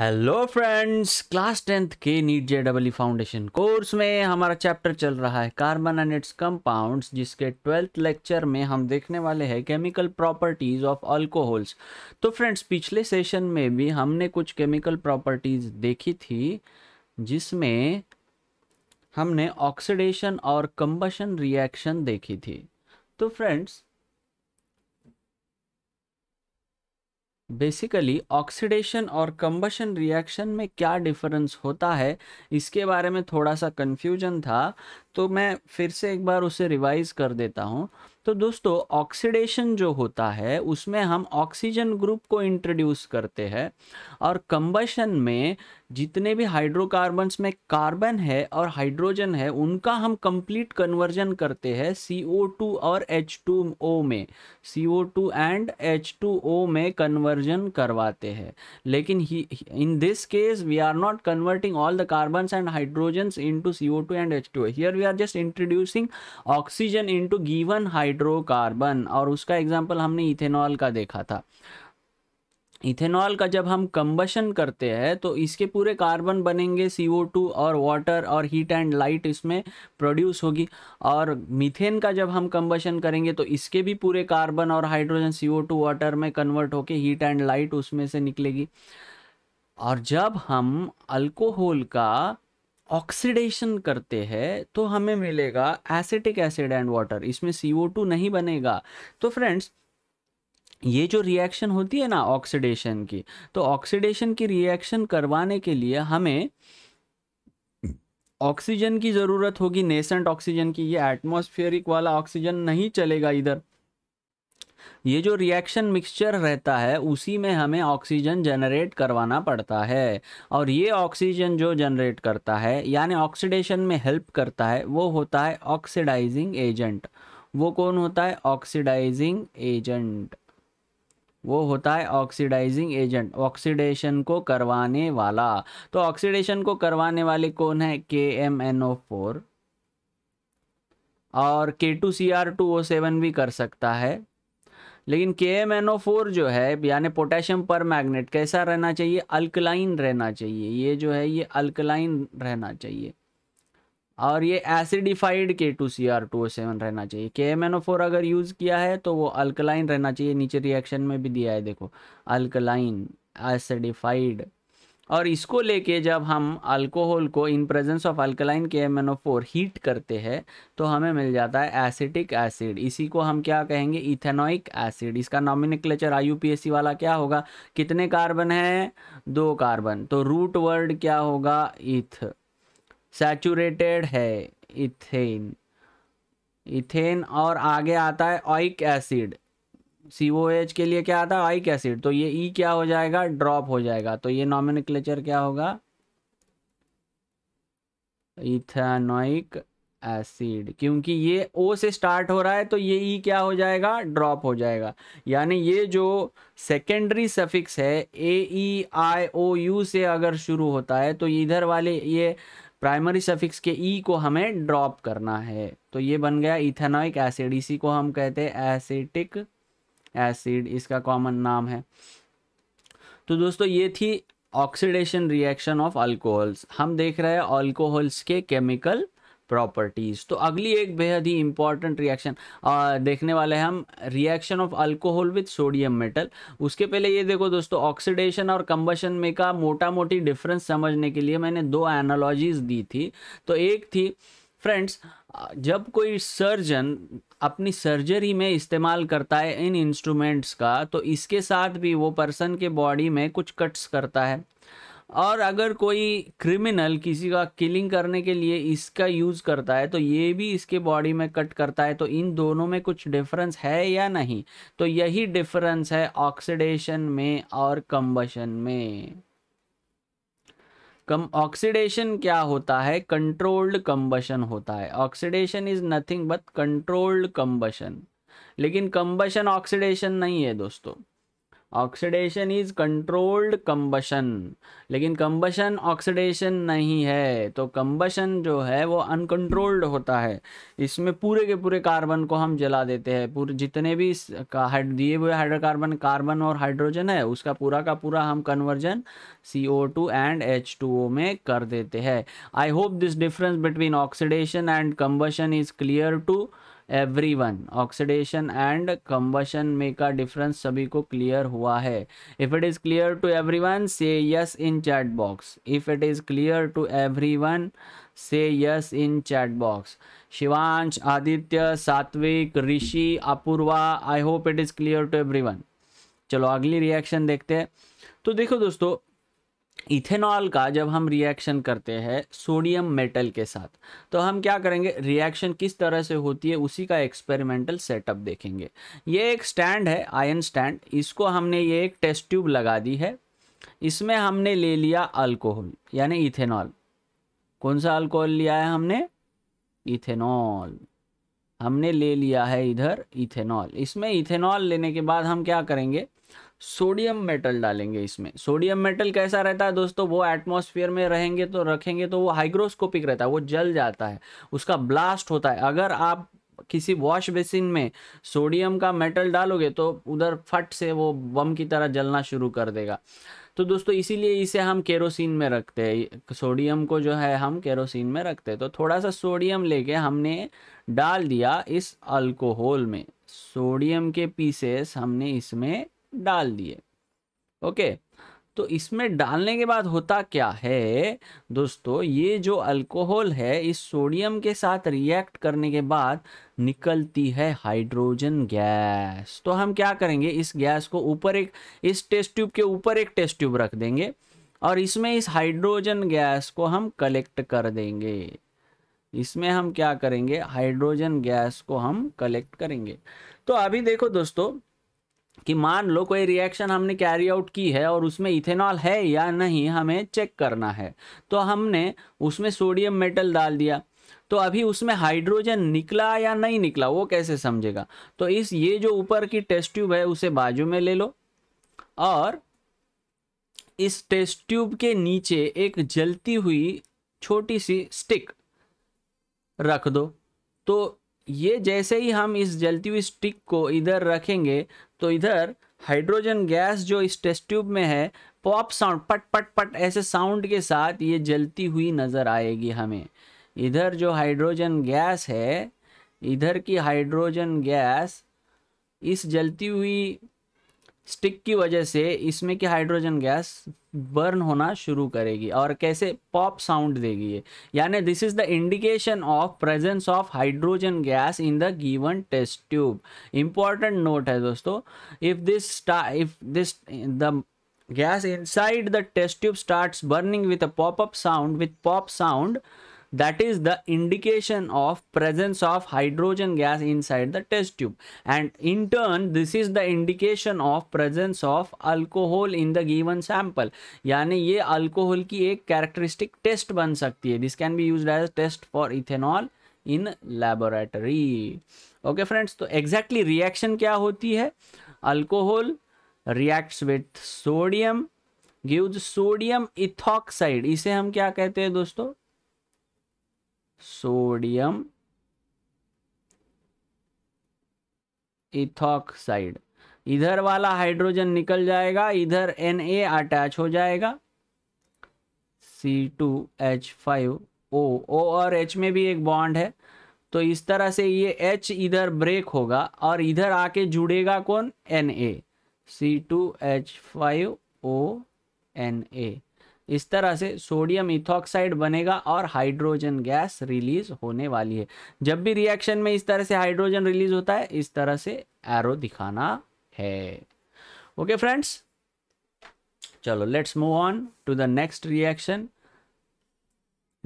hello friends class tenth के NEET J double foundation course में हमारा चैप्टर चल रहा है कार्बन एंड इट्स कंपाउंड्स जिसके ट्वेल्थ लेक्चर में हम देखने वाले हैं केमिकल प्रॉपर्टीज़ ऑफ अल्कोहल्स तो फ्रेंड्स पिछले सेशन में भी हमने कुछ केमिकल प्रॉपर्टीज़ देखी थी जिसमें हमने ऑक्सीडेशन और कंबशन रिएक्शन देखी थी तो फ्रेंड्स बेसिकली ऑक्सीडेशन और कम्बशन रिएक्शन में क्या डिफरेंस होता है इसके बारे में थोड़ा सा कन्फ्यूजन था तो मैं फिर से एक बार उसे रिवाइज कर देता हूँ तो दोस्तों ऑक्सीडेशन जो होता है उसमें हम ऑक्सीजन ग्रुप को इंट्रोड्यूस करते हैं और कंबशन में जितने भी हाइड्रोकार्बन्स में कार्बन है और हाइड्रोजन है उनका हम कंप्लीट कन्वर्जन करते हैं CO2 और H2O में CO2 एंड H2O में कन्वर्जन करवाते हैं लेकिन in this case we are not converting all the carbons and hydrogens into CO2 and H2O here we are just introducing oxygen into given hydrocarbon और उसका example हमने ethanol का देखा था इथेनॉल का जब हम कंबशन करते हैं तो इसके पूरे कार्बन बनेंगे सी ओ टू और वाटर और हीट एंड लाइट इसमें प्रोड्यूस होगी और मीथेन का जब हम कंबशन करेंगे तो इसके भी पूरे कार्बन और hydrogen C O two water में कन्वर्ट होके हीट एंड लाइट उसमें से निकलेगी और जब हम अल्कोहल का ऑक्सीडेशन करते हैं तो हमें मिलेगा एसिटिक एसिड एंड वाटर इसमें सी टू नहीं बनेगा तो फ्रेंड्स ये जो रिएक्शन होती है ना ऑक्सीडेशन की तो ऑक्सीडेशन की रिएक्शन करवाने के लिए हमें ऑक्सीजन की ज़रूरत होगी नेसेंट ऑक्सीजन की ये एटमॉस्फेरिक वाला ऑक्सीजन नहीं चलेगा इधर ये जो रिएक्शन मिक्सचर रहता है उसी में हमें ऑक्सीजन जनरेट करवाना पड़ता है और ये ऑक्सीजन जो जनरेट करता है यानी ऑक्सीडेशन में हेल्प करता है वो होता है ऑक्सीडाइजिंग एजेंट वो कौन होता है ऑक्सीडाइजिंग एजेंट वो होता है ऑक्सीडाइजिंग एजेंट ऑक्सीडेशन को करवाने वाला तो ऑक्सीडेशन को करवाने वाले कौन है के एम एन ओ फोर और K two C R two O seven भी कर सकता है लेकिन के एम एन ओ फोर जो है यानी पोटेशियम पर मैगनेट कैसा रहना चाहिए अल्कलाइन रहना चाहिए ये जो है ये अल्कलाइन रहना चाहिए और ये acidified K two C R two O seven रहना चाहिए K M N O four अगर यूज़ किया है तो वो अल्कलाइन रहना चाहिए नीचे रिएक्शन में भी दिया है देखो अल्कलाइन एसिडिफाइड और इसको लेके जब हम अल्कोहल को in presence of alkaline K M heat करते हैं तो हमें मिल जाता है एसिटिक एसिड इसी को हम क्या कहेंगे इथेनोइक एसिड इसका नॉमिनिक्लेचर आई वाला क्या होगा कितने कार्बन है दो कार्बन तो रूट वर्ड क्या होगा इथ सैचुरेटेड है इथेन इथेन और आगे आता है ऑइक एसिड सी ओ एच के लिए क्या आता है आई कैसिड तो ये ई e क्या हो जाएगा ड्रॉप हो जाएगा तो ये नॉमिनिक्लेचर क्या होगा इथेनोइक एसिड क्योंकि ये ओ से स्टार्ट हो रहा है तो ये ई e क्या हो जाएगा ड्रॉप हो जाएगा यानी ये जो सेकेंडरी सफिक्स है ए ई आई ओ यू से अगर शुरू होता है तो इधर वाले ये प्राइमरी सफिक्स के ई e को हमें ड्रॉप करना है तो ये बन गया इथेनोइक एसिड इसी को हम कहते हैं एसिटिक एसिड इसका कॉमन नाम है तो दोस्तों ये थी ऑक्सीडेशन रिएक्शन ऑफ अल्कोहल्स हम देख रहे हैं अल्कोहल्स के केमिकल प्रॉपर्टीज तो अगली एक बेहद ही इंपॉर्टेंट रिएक्शन देखने वाले हैं हम reaction of alcohol with sodium metal उसके पहले ये देखो दोस्तों ऑक्सीडेशन और कंबशन में का मोटा मोटी डिफरेंस समझने के लिए मैंने दो एनालॉजीज दी थी तो एक थी फ्रेंड्स जब कोई सर्जन अपनी सर्जरी में इस्तेमाल करता है इन इंस्ट्रूमेंट्स का तो इसके साथ भी वो पर्सन के बॉडी में कुछ कट्स करता है और अगर कोई क्रिमिनल किसी का किलिंग करने के लिए इसका यूज़ करता है तो ये भी इसके बॉडी में कट करता है तो इन दोनों में कुछ डिफरेंस है या नहीं तो यही डिफरेंस है ऑक्सीडेशन में और कंबशन में कम ऑक्सीडेशन क्या होता है कंट्रोल्ड कंबशन होता है oxidation is nothing but controlled combustion लेकिन कंबशन ऑक्सीडेशन नहीं है दोस्तों ऑक्सीडेशन इज कंट्रोल्ड कम्बशन लेकिन कम्बशन ऑक्सीडेशन नहीं है तो कम्बशन जो है वो अनकंट्रोल्ड होता है इसमें पूरे के पूरे कार्बन को हम जला देते हैं पूरे जितने भी दिए हुए हाइड्रोकार्बन कार्बन और हाइड्रोजन है उसका पूरा का पूरा हम conversion C O two and H two O में कर देते हैं I hope this difference between oxidation and combustion is clear to everyone oxidation and combustion में का डिफरेंस सभी को क्लियर हुआ है if it is clear to everyone say yes in chat box if it is clear to everyone say yes in chat box Shivansh Aditya Satvik Rishi Apurva I hope it is clear to everyone चलो अगली reaction देखते हैं तो देखो दोस्तों ethanol का जब हम रिएक्शन करते हैं सोडियम मेटल के साथ तो हम क्या करेंगे रिएक्शन किस तरह से होती है उसी का एक्सपेरिमेंटल सेटअप देखेंगे ये एक स्टैंड है आयन स्टैंड इसको हमने ये एक टेस्ट ट्यूब लगा दी है इसमें हमने ले लिया अल्कोहल यानी इथेनॉल कौन सा अल्कोहल लिया है हमने इथेनॉल हमने ले लिया है इधर इथेनॉल इसमें इथेनॉल लेने के बाद हम क्या करेंगे सोडियम मेटल डालेंगे इसमें सोडियम मेटल कैसा रहता है दोस्तों वो एटमॉस्फेयर में रहेंगे तो रखेंगे तो वो हाइग्रोस्कोपिक रहता है वो जल जाता है उसका ब्लास्ट होता है अगर आप किसी वॉश बेसिन में सोडियम का मेटल डालोगे तो उधर फट से वो बम की तरह जलना शुरू कर देगा तो दोस्तों इसीलिए इसे हम केरोसिन में रखते हैं सोडियम को जो है हम केरोसिन में रखते हैं तो थोड़ा सा सोडियम लेके हमने डाल दिया इस अल्कोहल में सोडियम के पीसेस हमने इसमें डाल दिए ओके तो इसमें डालने के बाद होता क्या है दोस्तों ये जो अल्कोहल है इस सोडियम के साथ रिएक्ट करने के बाद निकलती है हाइड्रोजन गैस तो हम क्या करेंगे इस गैस को ऊपर एक इस टेस्ट ट्यूब के ऊपर एक टेस्ट ट्यूब रख देंगे और इसमें इस हाइड्रोजन गैस को हम कलेक्ट कर देंगे इसमें हम क्या करेंगे हाइड्रोजन गैस को हम कलेक्ट करेंगे तो अभी देखो दोस्तों कि मान लो कोई रिएक्शन हमने कैरी आउट की है और उसमें इथेनॉल है या नहीं हमें चेक करना है तो हमने उसमें सोडियम मेटल डाल दिया तो अभी उसमें हाइड्रोजन निकला या नहीं निकला वो कैसे समझेगा तो इस ये जो ऊपर की टेस्ट ट्यूब है उसे बाजू में ले लो और इस टेस्ट ट्यूब के नीचे एक जलती हुई छोटी सी स्टिक रख दो तो ये जैसे ही हम इस जलती हुई स्टिक को इधर रखेंगे तो इधर हाइड्रोजन गैस जो इस टेस्ट ट्यूब में है पॉप साउंड पट पट पट ऐसे साउंड के साथ ये जलती हुई नज़र आएगी हमें इधर जो हाइड्रोजन गैस है इधर की हाइड्रोजन गैस इस जलती हुई स्टिक की वजह से इसमें की हाइड्रोजन गैस बर्न होना शुरू करेगी और कैसे पॉप साउंड देगी ये यानी this is the indication of presence of hydrogen gas in the given test tube important note है दोस्तों if this if this the gas inside the test tube starts burning with a pop up sound with pop sound that is the indication of presence of hydrogen gas inside the test tube and in turn this is the indication of presence of alcohol in the given sample यानी ये alcohol की एक characteristic test बन सकती है this can be use as test for ethanol in laboratory okay friends तो exactly exactly reaction क्या होती है alcohol reacts with sodium gives sodium ethoxide इसे हम क्या कहते हैं दोस्तों सोडियम इथॉक्साइड इधर वाला हाइड्रोजन निकल जाएगा इधर एन ए अटैच हो जाएगा C two H five O O और एच में भी एक बॉन्ड है तो इस तरह से ये एच इधर ब्रेक होगा और इधर आके जुड़ेगा कौन N A C two H five O N A इस तरह से सोडियम इथॉक्साइड बनेगा और हाइड्रोजन गैस रिलीज होने वाली है जब भी रिएक्शन में इस तरह से हाइड्रोजन रिलीज होता है इस तरह से एरो दिखाना है ओके फ्रेंड्स चलो let's move on to the next reaction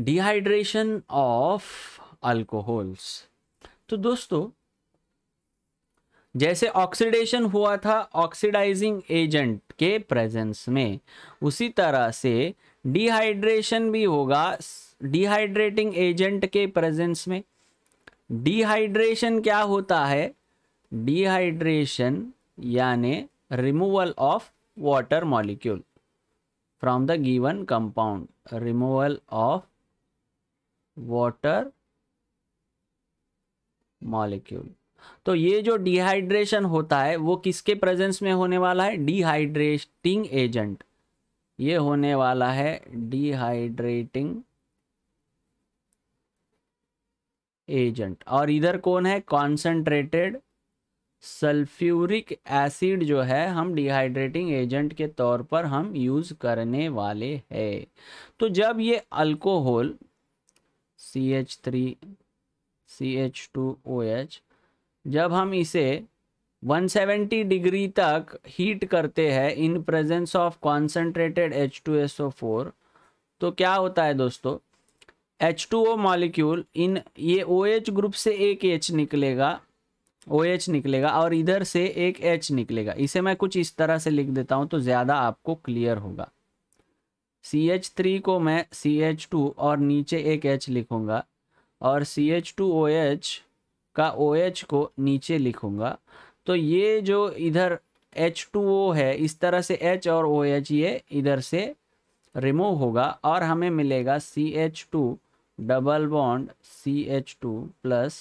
dehydration of alcohols तो दोस्तों जैसे ऑक्सीडेशन हुआ था ऑक्सीडाइजिंग एजेंट के प्रेजेंस में उसी तरह से डिहाइड्रेशन भी होगा डिहाइड्रेटिंग एजेंट के प्रेजेंस में डिहाइड्रेशन क्या होता है डिहाइड्रेशन यानी removal of water molecule from the given compound removal of water molecule तो ये जो डिहाइड्रेशन होता है वो किसके प्रेजेंस में होने वाला है डिहाइड्रेटिंग एजेंट ये होने वाला है डिहाइड्रेटिंग एजेंट और इधर कौन है कॉन्सेंट्रेटेड सल्फ्यूरिक एसिड जो है हम डिहाइड्रेटिंग एजेंट के तौर पर हम यूज़ करने वाले हैं तो जब ये alcohol C H three C H two O H जब हम इसे 170 डिग्री तक हीट करते हैं इन प्रेजेंस ऑफ कॉन्सेंट्रेटेड H2SO4 तो क्या होता है दोस्तों एच टू ओ मॉलिक्यूल इन ये ओ OH ग्रुप से एक H निकलेगा ओ OH निकलेगा और इधर से एक H निकलेगा इसे मैं कुछ इस तरह से लिख देता हूँ तो ज़्यादा आपको क्लियर होगा सी एच थ्री को मैं सी एच टू और नीचे एक H लिखूँगा और C H two O H का ओ OH को नीचे लिखूंगा तो ये जो इधर एच टू ओ है इस तरह से एच और ओ OH एच ये इधर से रिमूव होगा और हमें मिलेगा C H two double bond C H two plus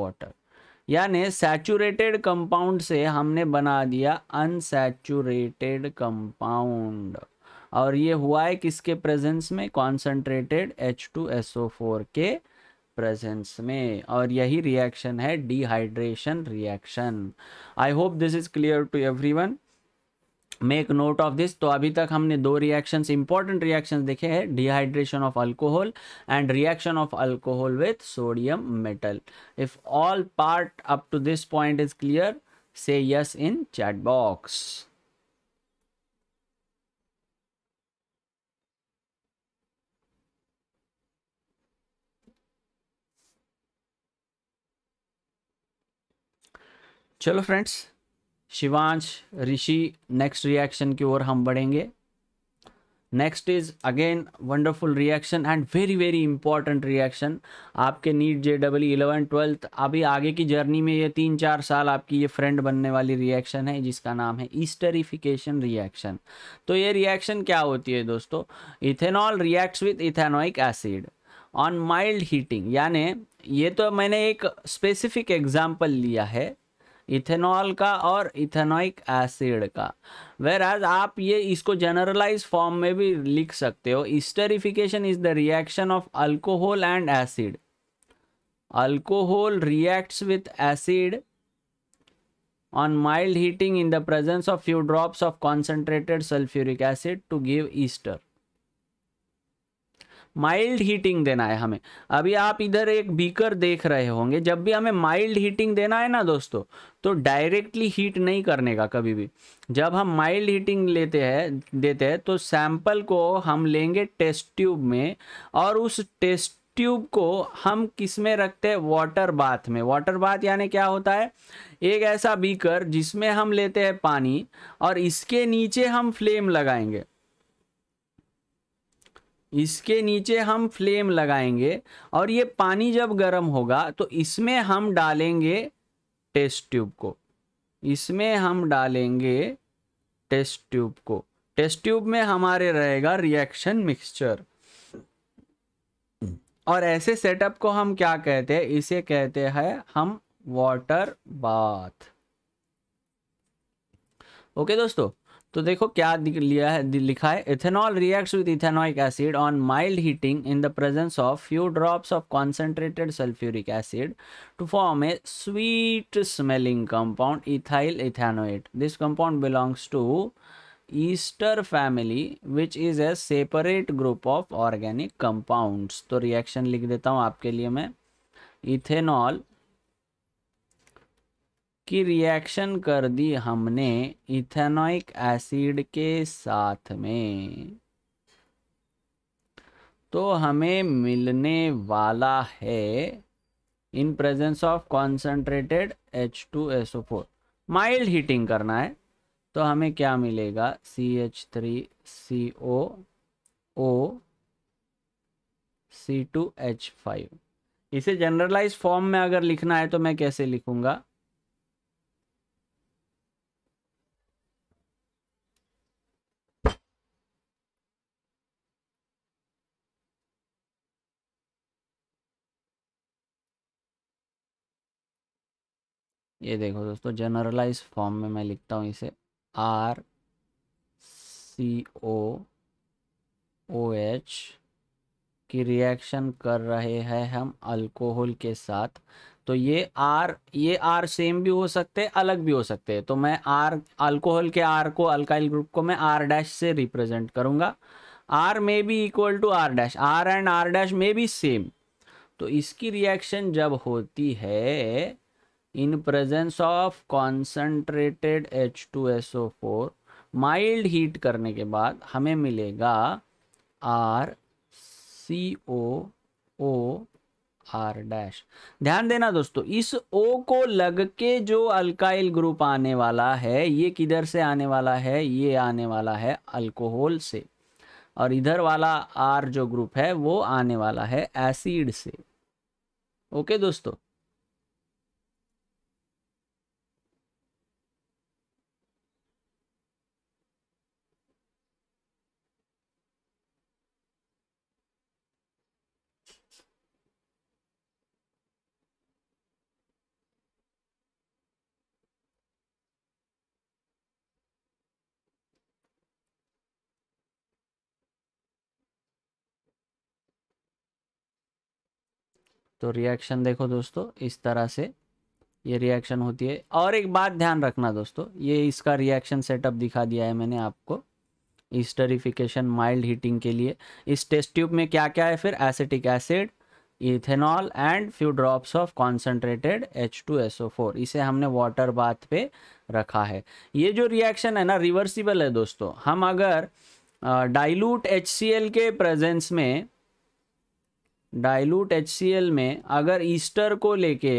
water यानी सैचुरेटेड कंपाउंड से हमने बना दिया अनसेचुरेटेड कंपाउंड और ये हुआ है किसके प्रेजेंस में कॉन्सेंट्रेटेड H2SO4 के प्रेजेंस में और यही रिएक्शन है dehydration reaction I hope this is clear to one make note of this तो अभी तक हमने दो रिएक्शंस इंपॉर्टेंट रिएक्शंस देखे हैं dehydration of alcohol and reaction of alcohol with sodium metal if all part up to this point is clear say yes in chat box चलो friends Shivansh Rishi next reaction की ओर हम बढ़ेंगे next is again wonderful reaction and very very important reaction आपके NEET J double eleven twelfth अभी आगे की journey में ये तीन चार साल आपकी ये फ्रेंड बनने वाली रिएक्शन है जिसका नाम है ईस्टरिफिकेशन रिएक्शन तो ये रिएक्शन क्या होती है दोस्तों ethanol reacts with ethanoic acid on mild heating यानी ये तो मैंने एक स्पेसिफिक एग्जाम्पल लिया है इथेनॉल का और इथेनॉइक एसिड का वेर एज आप ये इसको जनरलाइज फॉर्म में भी लिख सकते हो esterification is the reaction of alcohol and acid alcohol reacts with acid on mild heating in the presence of few drop of concentrated sulphuric acid to give ester mild heating देना है हमें अभी आप इधर एक बीकर देख रहे होंगे जब भी हमें माइल्ड हीटिंग देना है ना दोस्तों तो डायरेक्टली हीट नहीं करने का कभी भी जब हम माइल्ड हीटिंग लेते हैं देते हैं तो सैंपल को हम लेंगे टेस्ट ट्यूब में और उस टेस्ट ट्यूब को हम किस में रखते हैं वाटर बाथ में वाटर बाथ यानी क्या होता है एक ऐसा बीकर जिसमें हम लेते हैं पानी और इसके नीचे हम फ्लेम लगाएंगे इसके नीचे हम फ्लेम लगाएंगे और ये पानी जब गर्म होगा तो इसमें हम डालेंगे टेस्ट ट्यूब को इसमें हम डालेंगे टेस्ट ट्यूब को टेस्ट ट्यूब में हमारे रहेगा रिएक्शन मिक्सचर और ऐसे सेटअप को हम क्या कहते हैं इसे कहते हैं हम वाटर बाथ ओके दोस्तों तो देखो क्या लिया है लिखा है ethanol reacts with ethanoic acid on mild heating in the presence of few drops of concentrated sulphuric acid to form a sweet smelling compound ethyl ethanoate this compound belongs to ester family which is a separate group of organic compound तो reaction लिख देता हूँ आपके लिए मैं ethanol की reaction कर दी हमने इथेनोइक एसिड के साथ में तो हमें मिलने वाला है in presence of concentrated H two S O four mild heating करना है तो हमें क्या मिलेगा C H three C O O C two H five इसे जनरलाइज फॉर्म में अगर लिखना है तो मैं कैसे लिखूंगा ये देखो दोस्तों जनरलाइज फॉर्म में मैं लिखता हूँ इसे R C O O H की रिएक्शन कर रहे हैं हम अल्कोहल के साथ तो ये आर ये आर सेम भी हो सकते हैं अलग भी हो सकते हैं तो मैं आर अल्कोहल के आर को अल्काइल ग्रुप को मैं आर डैश से रिप्रेजेंट करूँगा R may be equal to R dash R and R dash may be same तो इसकी रिएक्शन जब होती है in presence of H two S O four mild heat करने के बाद हमें मिलेगा R C O O R dash ध्यान देना दोस्तों इस ओ को लग के जो अल्काइल ग्रुप आने वाला है ये किधर से आने वाला है ये आने वाला है अल्कोहल से और इधर वाला आर जो ग्रुप है वो आने वाला है एसिड से ओके दोस्तों तो रिएक्शन देखो दोस्तों इस तरह से ये रिएक्शन होती है और एक बात ध्यान रखना दोस्तों ये इसका रिएक्शन सेटअप दिखा दिया है मैंने आपको इस्टरिफिकेशन माइल्ड हीटिंग के लिए इस टेस्ट ट्यूब में क्या क्या है फिर acetic acid ethanol and few drops of concentrated H two S O four इसे हमने वाटर बाथ पे रखा है ये जो रिएक्शन है ना रिवर्सिबल है दोस्तों हम अगर डाइल्यूट एच सी एल के प्रेजेंस में डाइल्यूट एच में अगर ईस्टर को लेके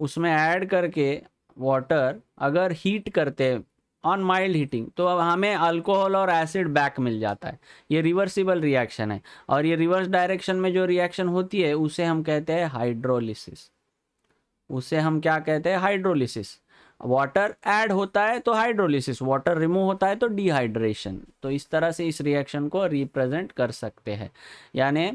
उसमें ऐड करके वाटर अगर हीट करते ऑन माइल्ड हीटिंग तो अब हमें अल्कोहल और एसिड बैक मिल जाता है ये रिवर्सिबल रिएक्शन है और ये रिवर्स डायरेक्शन में जो रिएक्शन होती है उसे हम कहते हैं हाइड्रोलिसिस उसे हम क्या कहते हैं हाइड्रोलिसिस वाटर ऐड होता है तो हाइड्रोलिसिस वाटर रिमूव होता है तो डिहाइड्रेशन तो इस तरह से इस रिएक्शन को रिप्रेजेंट कर सकते हैं यानी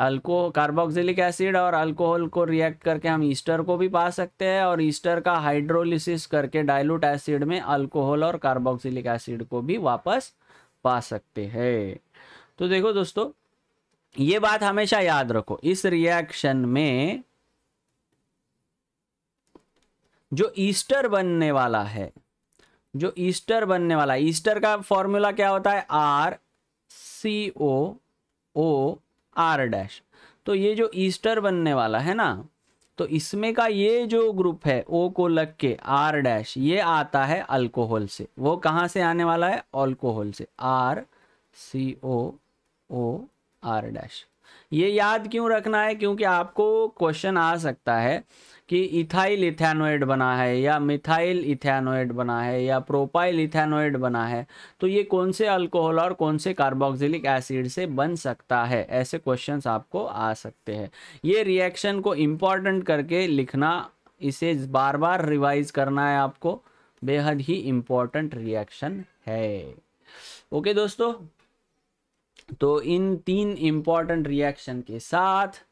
अल्को कार्बोक्सिलिक एसिड और अल्कोहल को रिएक्ट करके हम ईस्टर को भी पा सकते हैं और ईस्टर का हाइड्रोलिसिस करके डाइल्यूट एसिड में अल्कोहल और कार्बोक्सिलिक एसिड को भी वापस पा सकते हैं तो देखो दोस्तों ये बात हमेशा याद रखो इस रिएक्शन में जो ईस्टर बनने वाला है जो ईस्टर बनने वाला ईस्टर का फॉर्मूला क्या होता है R C O O R dash तो ये जो ईस्टर बनने वाला है ना तो इसमें का ये जो ग्रुप है ओ को लग के आर डैश ये आता है अल्कोहल से वो कहाँ से आने वाला है अल्कोहल से R C O O R dash ये याद क्यों रखना है क्योंकि आपको क्वेश्चन आ सकता है कि इथाइल इथेनोइड बना है या मिथाइल इथेनोइड बना है या प्रोपाइल इथेनोइड बना है तो ये कौन से अल्कोहल और कौन से कार्बोक्सिलिक एसिड से बन सकता है ऐसे क्वेश्चंस आपको आ सकते हैं ये रिएक्शन को इम्पॉर्टेंट करके लिखना इसे बार बार रिवाइज करना है आपको बेहद ही इम्पॉर्टेंट रिएक्शन है ओके दोस्तों तो इन तीन इम्पॉर्टेंट रिएक्शन के साथ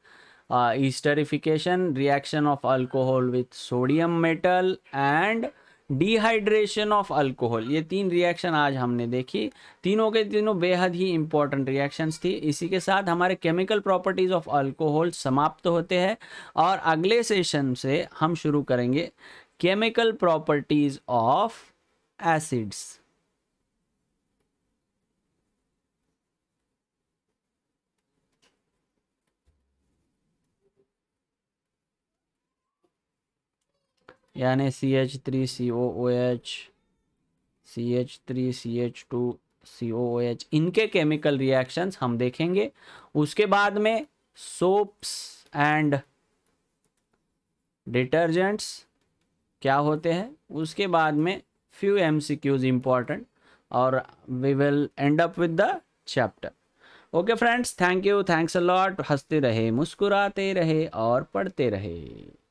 esterification reaction of alcohol with sodium metal and dehydration of alcohol ये तीन रिएक्शन आज हमने देखी तीनों के तीनों बेहद ही इंपॉर्टेंट रिएक्शंस थी इसी के साथ हमारे केमिकल प्रॉपर्टीज ऑफ अल्कोहल समाप्त होते हैं और अगले सेशन से हम शुरू करेंगे केमिकल प्रॉपर्टीज ऑफ एसिड्स यानी C H three C O O H C H three C H two C O O H इनके केमिकल रिएक्शंस हम देखेंगे उसके बाद में सोप्स एंड डिटर्जेंट्स क्या होते हैं उसके बाद में few M C Qs important और we will end up with the chapter okay friends thank you thanks a lot हंसते रहे मुस्कुराते रहे और पढ़ते रहे